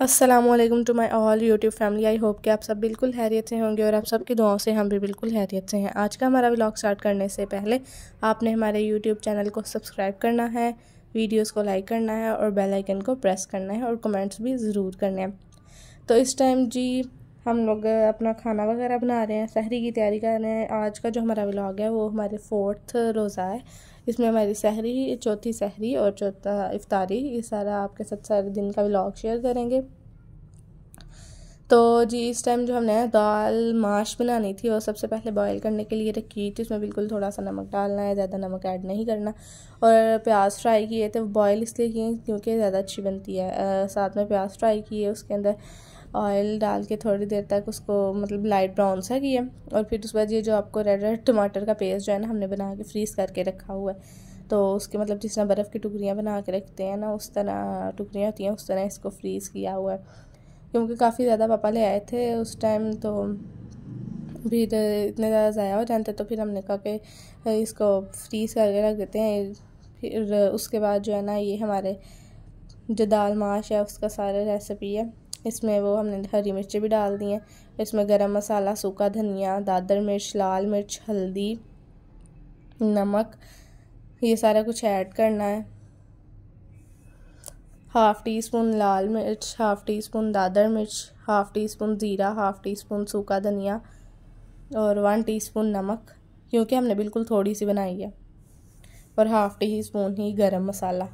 Aslam to my all YouTube family I hope कि आप सब बिल्कुल हैरियत से होंगे और आप सबकी दुआओं से हम भी बिल्कुल हैरियत से हैं आज का हमारा व्लॉग स्टार्ट करने से पहले आपने हमारे यूट्यूब चैनल को सब्सक्राइब करना है वीडियोस को लाइक करना है और बेल आइकन को प्रेस करना है और कमेंट्स भी ज़रूर करने हैं तो इस टाइम जी हम लोग अपना खाना वगैरह बना रहे हैं सहरी की तैयारी कर रहे हैं आज का जो हमारा व्लॉग है वो हमारे फोर्थ रोज़ा है इसमें हमारी सहरी चौथी सहरी और चौथा इफ्तारी ये सारा आपके साथ सारे दिन का व्लॉग शेयर करेंगे तो जी इस टाइम जो हमने दाल माश बनानी थी वो सबसे पहले बॉईल करने के लिए रखी थी उसमें बिल्कुल थोड़ा सा नमक डालना है ज़्यादा नमक ऐड नहीं करना और प्याज फ्राई किए थे बॉयल इसलिए किए क्योंकि ज़्यादा अच्छी बनती है आ, साथ में प्याज फ्राई किए उसके अंदर ऑयल डाल के थोड़ी देर तक उसको मतलब लाइट ब्राउन सा किया और फिर उसके बाद ये जो आपको रेड रेड टमाटर का पेस्ट जो है ना हमने बना के फ्रीज़ करके रखा हुआ है तो उसके मतलब जिस तरह बर्फ़ की टुकड़ियाँ बना के रखते हैं ना उस तरह टुकड़ियाँ होती हैं उस तरह इसको फ्रीज़ किया हुआ है क्योंकि काफ़ी ज़्यादा पापा ले आए थे उस टाइम तो फिर तो इतने ज़्यादा ज़ाया हो जाते तो फिर हमने कहा कि इसको फ्रीज करके रख देते हैं फिर उसके बाद जो है ना ये हमारे जो दाल माश है उसका सारा रेसिपी है इसमें वो हमने हरी मिर्चें भी डाल दी हैं इसमें गरम मसाला सूखा धनिया दादर मिर्च लाल मिर्च हल्दी नमक ये सारा कुछ ऐड करना है हाफ़ टी स्पून लाल मिर्च हाफ़ टी स्पून दादर मिर्च हाफ़ टी स्पून ज़ीरा हाफ़ टी स्पून सूखा धनिया और वन टी स्पून नमक क्योंकि हमने बिल्कुल थोड़ी सी बनाई है और हाफ़ टी स्पून ही गरम मसाला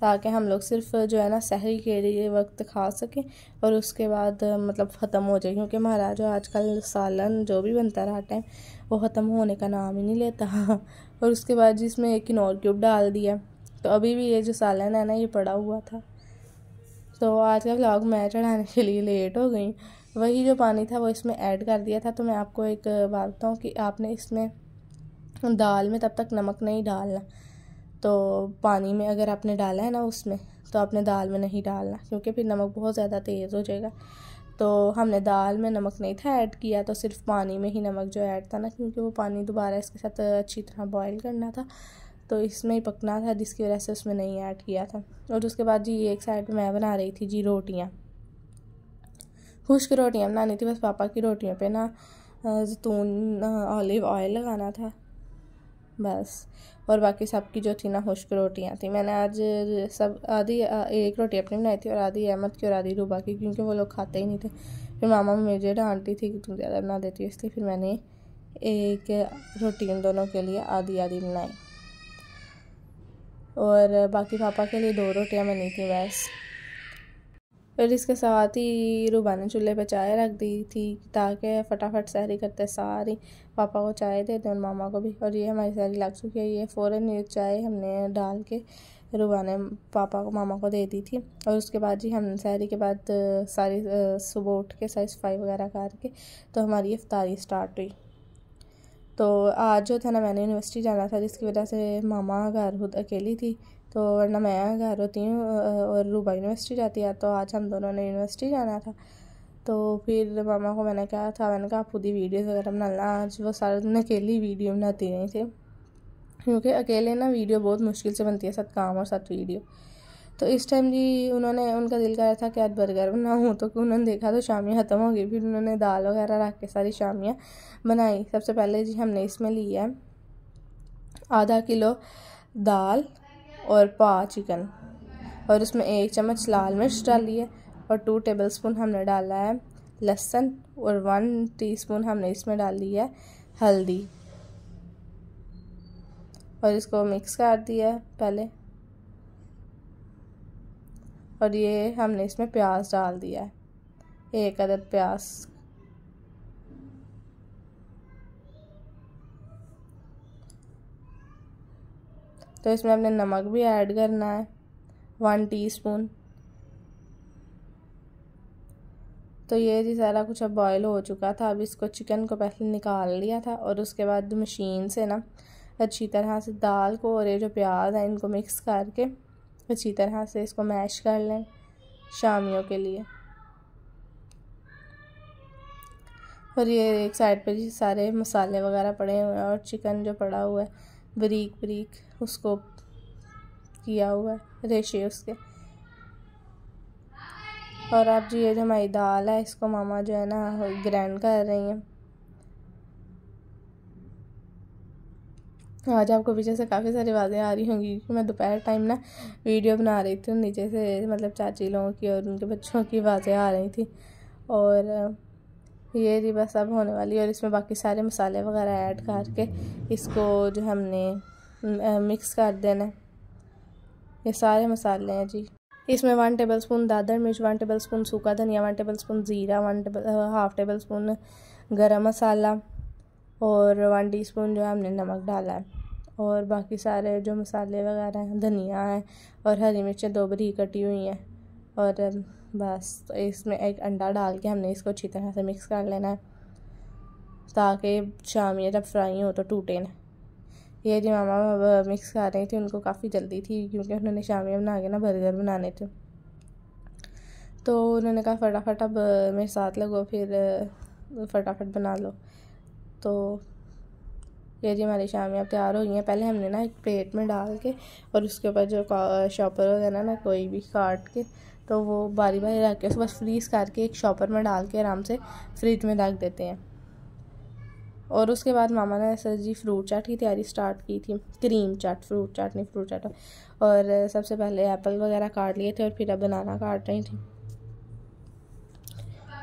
ताकि हम लोग सिर्फ जो है ना सहरी के लिए वक्त खा सकें और उसके बाद मतलब ख़त्म हो जाए क्योंकि आज आजकल सालन जो भी बनता रहा टाइम वो ख़त्म होने का नाम ही नहीं लेता और उसके बाद जिसमें एक इनोर क्यूब डाल दिया तो अभी भी ये जो सालन है ना ये पड़ा हुआ था तो आज का व्लॉग मैं चढ़ाने के लिए लेट हो गई वही जो पानी था वो इसमें ऐड कर दिया था तो मैं आपको एक बात बताऊँ कि आपने इसमें दाल में तब तक नमक नहीं डालना तो पानी में अगर आपने डाला है ना उसमें तो आपने दाल में नहीं डालना क्योंकि फिर नमक बहुत ज़्यादा तेज़ हो जाएगा तो हमने दाल में नमक नहीं था ऐड किया तो सिर्फ पानी में ही नमक जो ऐड था ना क्योंकि वो पानी दोबारा इसके साथ अच्छी तरह बॉयल करना था तो इसमें ही पकना था जिसकी वजह से उसमें नहीं ऐड किया था और उसके बाद जी एक साइड मैं बना रही थी जी रोटियाँ खुश्क रोटियाँ बनानी थी बस पापा की रोटियों पे ना जैतून ऑलिव ऑयल लगाना था बस और बाकी सबकी जो थी ना खुश्क रोटियाँ थी मैंने आज सब आधी एक रोटी अपनी बनाई थी और आधी अहमद की और आधी रूबा की क्योंकि वो लोग खाते ही नहीं थे फिर मामा मुझे डांटती थी कि तुम ज़्यादा बना देती हो इसलिए फिर मैंने एक रोटी इन दोनों के लिए आधी आधी बनाई और बाकी पापा के लिए दो रोटियां बनी थी बस फिर इसके साथ ही ने चूल्हे पर चाय रख दी थी ताकि फटाफट सहरी करते सारी पापा को चाय दे दें और मामा को भी और ये हमारी सहरी लग चुकी है ये फ़ौर चाय हमने डाल के रूबा ने पापा को मामा को दे दी थी और उसके बाद जी हम सहरी के बाद सारी सुबह उठ के सारी सफाई वगैरह करके तो हमारी इफ्तारी स्टार्ट हुई तो आज जो था ना मैंने यूनिवर्सिटी जाना था जिसकी वजह से मामा घर खुद अकेली थी तो वरना मैं घर होती हूँ और रूबा यूनिवर्सिटी जाती है तो आज हम दोनों ने यूनिवर्सिटी जाना था तो फिर मामा को मैंने कहा था मैंने कहा आप खुद ही वीडियोज़ वगैरह बनाना आज वो सारे दिन अकेली वीडियो बनाती नहीं थी क्योंकि अकेले ना वीडियो बहुत मुश्किल से बनती है साथ काम और साथ वीडियो तो इस टाइम जी उन्होंने उनका दिल कर रहा था कि आज बर्गर बनाऊँ तो कि उन्होंने देखा तो शामियाँ ख़त्म हो गई फिर उन्होंने दाल वगैरह रख के सारी शामियाँ बनाई सबसे पहले जी हमने इसमें ली है आधा किलो दाल और पा चिकन और उसमें एक चम्मच लाल मिर्च डाली है और टू टेबल स्पून हमने डाला है लहसुन और वन टीस्पून हमने इसमें डाली है हल्दी और इसको मिक्स कर दिया है पहले और ये हमने इसमें प्याज डाल दिया है एक अदद प्याज तो इसमें हमने नमक भी ऐड करना है वन टीस्पून तो ये जी सारा कुछ अब बॉयल हो चुका था अब इसको चिकन को पहले निकाल लिया था और उसके बाद मशीन से ना अच्छी तरह से दाल को और ये जो प्याज है इनको मिक्स करके अच्छी तरह से इसको मैश कर लें शामियों के लिए और ये एक साइड पर जी सारे मसाले वगैरह पड़े हुए हैं और चिकन जो पड़ा हुआ है बरीक बरीक उसको किया हुआ है रेशे उसके और आप जी ये जो हमारी दाल है इसको मामा जो है ना ग्रैंड कर रही हैं तो आज आपको पीछे से काफ़ी सारी आवाज़ें आ रही होंगी क्योंकि मैं दोपहर टाइम ना वीडियो बना रही थी नीचे से मतलब चाची लोगों की और उनके बच्चों की आवाज़ें आ रही थी और ये जी बस अब होने वाली और इसमें बाकी सारे मसाले वगैरह ऐड करके इसको जो हमने मिक्स कर देना ये सारे मसाले हैं जी इसमें वन टेबल स्पून दादर मिर्च वन टेबल स्पून सूखा धनिया वन टेबल स्पून ज़ीरा one table half tablespoon गर्म मसाला और वन टीस्पून जो है हमने नमक डाला है और बाकी सारे जो मसाले वगैरह हैं धनिया है और हरी मिर्चें दो बरी कटी हुई हैं और बस तो इसमें एक अंडा डाल के हमने इसको अच्छी तरह से मिक्स कर लेना है ताकि शाम ये जब फ्राई हो तो टूटे ना ये जी मामा अब मिक्स कर रही थी उनको काफ़ी जल्दी थी क्योंकि उन्होंने शामिया बना के ना बर्गर बनाने थे तो उन्होंने कहा फटाफट अब मेरे साथ लगो फिर फटाफट बना लो तो ये जी हमारी शामियाँ तैयार हो गई हैं पहले हमने ना एक प्लेट में डाल के और उसके ऊपर जो शॉपर वगैरह ना कोई भी काट के तो वो बारी बारी रख के उसके बाद फ्रीज़ करके एक शॉपर में डाल के आराम से फ्रिज में रख देते हैं और उसके बाद मामा ने सर जी फ्रूट चाट की तैयारी स्टार्ट की थी क्रीम चाट फ्रूट चाट नहीं फ्रूट चाट और सबसे पहले एप्पल वगैरह काट लिए थे और फिर अब बनाना काट रही थी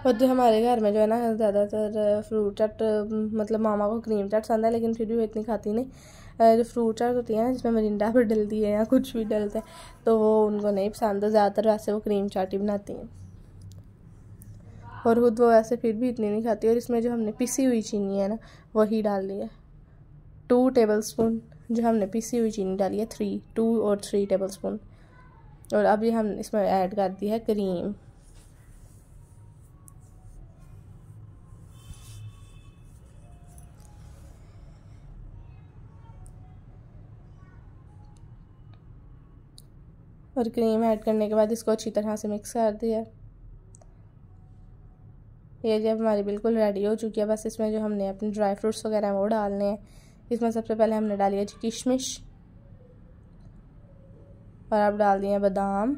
और जो हमारे घर में जो है ना ज़्यादातर फ्रूट चाट मतलब मामा को क्रीम चाट पसंद है लेकिन फिर भी वो इतनी खाती नहीं जो फ्रूट चाट होती है जिसमें मरिंडा भी डलती है या कुछ भी डलता है तो वो उनको नहीं पसंद है तो ज़्यादातर वैसे वो क्रीम चाट ही बनाती हैं और खुद वो वैसे फिर भी इतनी नहीं खाती और इसमें जो हमने पिसी हुई चीनी है ना वही डाल ली है टू टेबल स्पून जो हमने पिसी हुई चीनी डाली है थ्री टू और थ्री टेबल स्पून और अभी हम इसमें ऐड कर दी है क्रीम और क्रीम ऐड करने के बाद इसको अच्छी तरह से मिक्स कर दिया ये जब हमारी बिल्कुल रेडी हो चुकी है बस इसमें जो हमने अपने ड्राई फ्रूट्स वगैरह हैं वो डालने हैं इसमें सबसे पहले हमने डाली है जी किशमिश और अब डाल दिए बादाम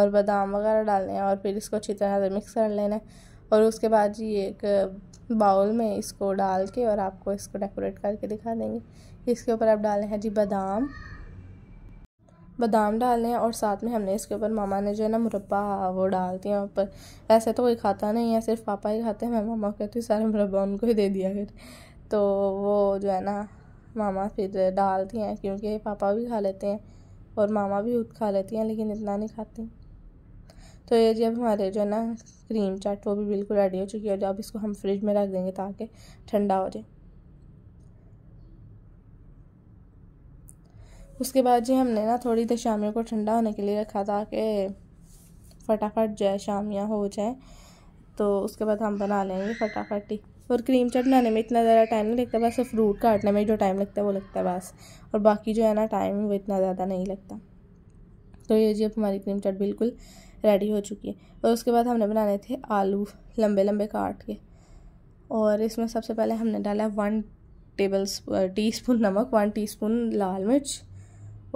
और बादाम वगैरह डालने हैं और फिर इसको अच्छी तरह से मिक्स कर लेना है और उसके बाद जी एक बाउल में इसको डाल के और आपको इसको डेकोरेट करके दिखा देंगे इसके ऊपर आप डाले हैं जी बादाम बादाम डालने हैं और साथ में हमने इसके ऊपर मामा ने जो है ना मुरब्बा वो डाल दिया ऊपर ऐसे तो कोई खाता नहीं है सिर्फ पापा ही खाते हैं मैं मामा कहती हूँ सारे मुरब्बा उनको ही दे दिया फिर तो वो जो है ना मामा फिर डालती हैं क्योंकि पापा भी खा लेते हैं और मामा भी खुद खा लेती हैं लेकिन इतना नहीं खाती तो ये जब हमारे जो है ना क्रीम चाट वो भी बिल्कुल रेडी हो चुकी है अब इसको हम फ्रिज में रख देंगे ताकि ठंडा हो जाए उसके बाद जी हमने ना थोड़ी देर शामियों को ठंडा होने के लिए रखा था कि फटाफट जो है शामियाँ हो जाए तो उसके बाद हम बना लेंगे फटाफट ही और क्रीम चाट बनाने में इतना ज़्यादा टाइम नहीं लगता बस फ्रूट काटने में जो टाइम लगता है वो लगता है बस और बाकी जो है ना टाइम वो इतना ज़्यादा नहीं लगता तो ये जी अब हमारी क्रीम चाट बिल्कुल रेडी हो चुकी है और उसके बाद हमने बनाने थे आलू लंबे लंबे काट के और इसमें सबसे पहले हमने डाला वन टेबल टी स्पून नमक वन टी स्पून लाल मिर्च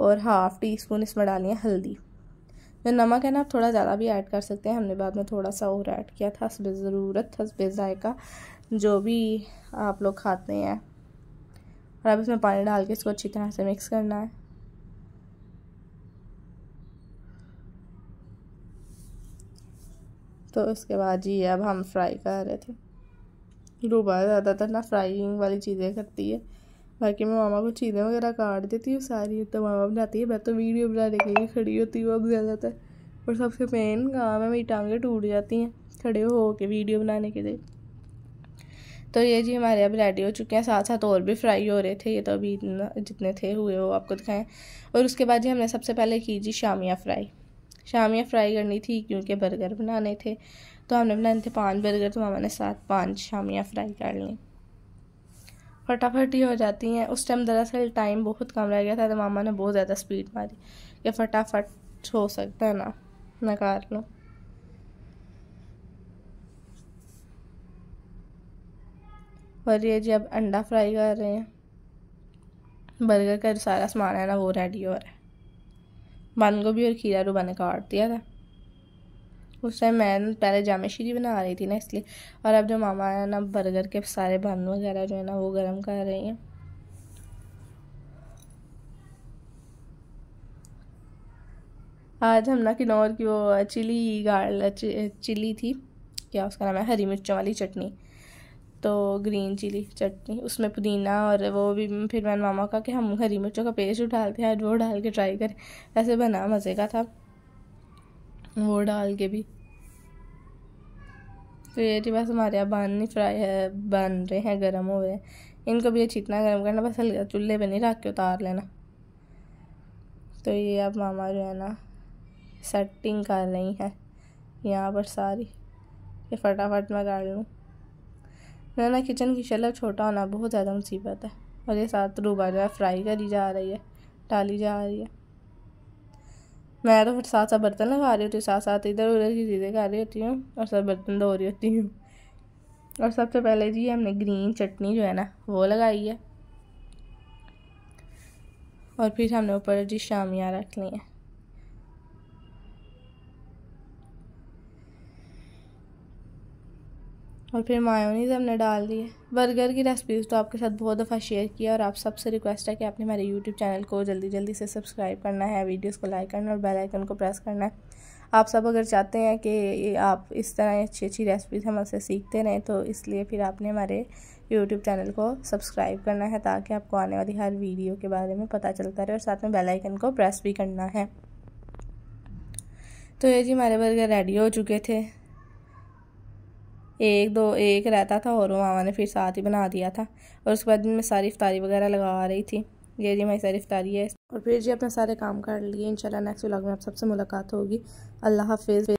और हाफ़ टी स्पून इसमें डाली है हल्दी जो नमक है ना आप थोड़ा ज़्यादा भी ऐड कर सकते हैं हमने बाद में थोड़ा सा और ऐड किया था हसब ज़रूरत हसब ज़ायका जो भी आप लोग खाते हैं और अब इसमें पानी डाल के इसको अच्छी तरह से मिक्स करना है तो उसके बाद जी अब हम फ्राई कर रहे थे रूबा ज़्यादातर ना फ्राइंग वाली चीज़ें करती है बाकी मैं मामा को चीज़ें वगैरह काट देती हूँ सारी तो मामा बनाती है मैं तो वीडियो बनाने के लिए खड़ी होती हूँ अब ज़्यादातर और सबसे मेन काम है मेरी टांगें टूट जाती हैं खड़े हो के वीडियो बनाने के लिए तो ये जी हमारे अब रेडी हो चुके हैं साथ साथ और भी फ्राई हो रहे थे ये तो अभी जितने थे हुए वो आपको दिखाएं और उसके बाद जी हमने सबसे पहले की जी शामिया फ्राई शामियाँ फ्राई करनी थी क्योंकि बर्गर बनाने थे तो हमने बनाए थे पाँच बर्गर तो मामा ने साथ पाँच शामियाँ फ्राई कर ली फटाफट ही हो जाती हैं उस टाइम दरअसल टाइम बहुत कम रह गया था तो मामा ने बहुत ज़्यादा स्पीड मारी कि फटाफट हो सकता है ना नकार लो और ये जी अब अंडा फ्राई कर रहे हैं बर्गर का जो सारा सामान है ना वो रेडी हो रहा है बंद गोभी और खीरा रू मैंने काट दिया था उस टाइम मैं पहले जामे शीरी बना रही थी ना इसलिए और अब जो मामा है ना बर्गर के सारे बन वगैरह जो है ना वो गर्म कर रही हैं आज हम ना किन्नौर की वो चिली गार्ल चिली थी क्या उसका नाम है हरी मिर्चों वाली चटनी तो ग्रीन चिली चटनी उसमें पुदीना और वो भी फिर मैंने मामा कहा कि हम हरी मिर्चों का पेस्ट डालते हैं वो डाल के ट्राई करें ऐसे बना मज़े का था वो डाल के भी तो ये जी बस हमारे यहाँ नहीं फ्राई है बन रहे हैं गर्म हो रहे हैं इनको भी अच्छी इतना गर्म करना बस हल्का चूल्हे पर नहीं रख के उतार लेना तो ये अब मामा जो है ना सेटिंग कर रही हैं यहाँ पर सारी ये फटाफट मैं कर लूँ ના કિચન કી છલા چھوٹા હોના બહુત જ્યાદા મુસીબત હૈ ઓર સાથ રોબલ ફ્રાઈ કરી જા રહી હૈ ઢાળી જા રહી હૈ મેં તો ફિર સાથ સા બર્તન લગા રહી હોતી સાથ સા ઇધર ઉલે જી દે ગા રહી હોતી હું ઓર સા બર્તન દો રહી હોતી હું ઓર સબસે પહેલે જી હે હમને ગ્રીન ચટણી જો હે ના વો લગાઈ હૈ ઓર ફિર હમને ઉપર જી શામિયા રખ લી और फिर मायोनीज़ हमने डाल दी है बर्गर की रेसिपीज़ तो आपके साथ बहुत दफ़ा शेयर किया और आप सबसे रिक्वेस्ट है कि आपने हमारे यूट्यूब चैनल को जल्दी जल्दी से सब्सक्राइब करना है वीडियोस को लाइक करना और बेल आइकन को प्रेस करना है आप सब अगर चाहते हैं कि आप इस तरह अच्छी अच्छी रेसिपीज़ हमसे सीखते रहें तो इसलिए फिर आपने हमारे यूट्यूब चैनल को सब्सक्राइब करना है ताकि आपको आने वाली हर वीडियो के बारे में पता चलता रहे और साथ में बेलाइकन को प्रेस भी करना है तो ये जी हमारे बर्गर रेडी हो चुके थे एक दो एक रहता था और मामा ने फिर साथ ही बना दिया था और उसके बाद मैं सारी इफ्तारी वगैरह लगा रही थी ये जी हमारी सारी इफ्तारी है और फिर जी अपने सारे काम कर लिए इंशाल्लाह नेक्स्ट व्लॉग में आप सबसे मुलाकात होगी अल्लाह हाफिज़